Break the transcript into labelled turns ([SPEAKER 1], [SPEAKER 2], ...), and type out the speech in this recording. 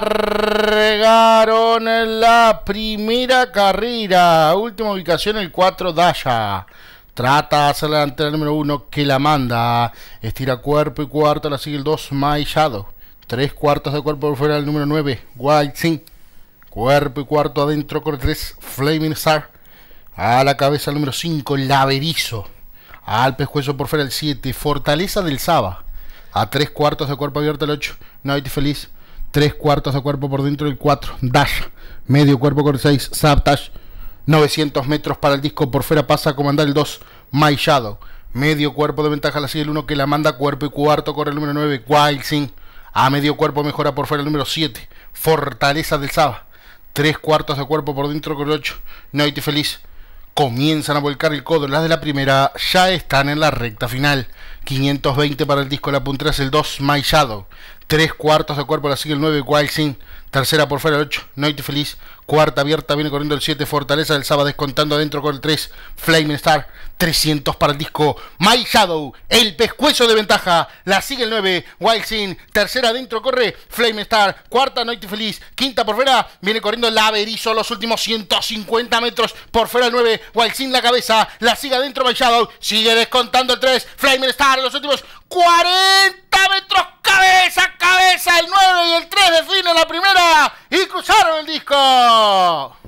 [SPEAKER 1] regaron en la primera carrera. Última ubicación, el 4 Daya. Trata de hacer la delantera número 1 que la manda. Estira cuerpo y cuarto. La sigue el 2 Maillado. Tres cuartos de cuerpo por fuera el número 9 White Sin. Cuerpo y cuarto adentro con el 3 Flaming Star. A la cabeza el número 5 Laberizo. Al pescuezo por fuera el 7 Fortaleza del Saba a 3 cuartos de cuerpo abierto el 8, Night Feliz, Tres cuartos de cuerpo por dentro el 4, Dash, medio cuerpo con 6, Sabtash, 900 metros para el disco por fuera pasa a comandar el 2, My Shadow, medio cuerpo de ventaja la sigue el 1 que la manda cuerpo y cuarto corre el número 9, Quailzin. a medio cuerpo mejora por fuera el número 7, Fortaleza del Saba, Tres cuartos de cuerpo por dentro con el 8, Night Feliz, comienzan a volcar el codo las de la primera, ya están en la recta final. 520 para el disco La ...es el 2 My Shadow. 3 cuartos de cuerpo la sigue el 9 Wild Sin. Tercera por fuera el 8, Noite Feliz. Cuarta abierta, viene corriendo el 7, Fortaleza del Sábado, descontando adentro con el 3, Flame Star. 300 para el disco. My Shadow, el pescuezo de ventaja. La sigue el 9, Wild Sin. Tercera adentro corre, Flame Star. Cuarta, Noite Feliz. Quinta por fuera, viene corriendo el Averizo. Los últimos 150 metros por fuera el 9, Wild Sin la cabeza. La sigue adentro My Shadow. Sigue descontando el 3, Flame Star. Los últimos 40 metros, cabeza, cabeza. El 9 y el 3 de fin
[SPEAKER 2] Aldico!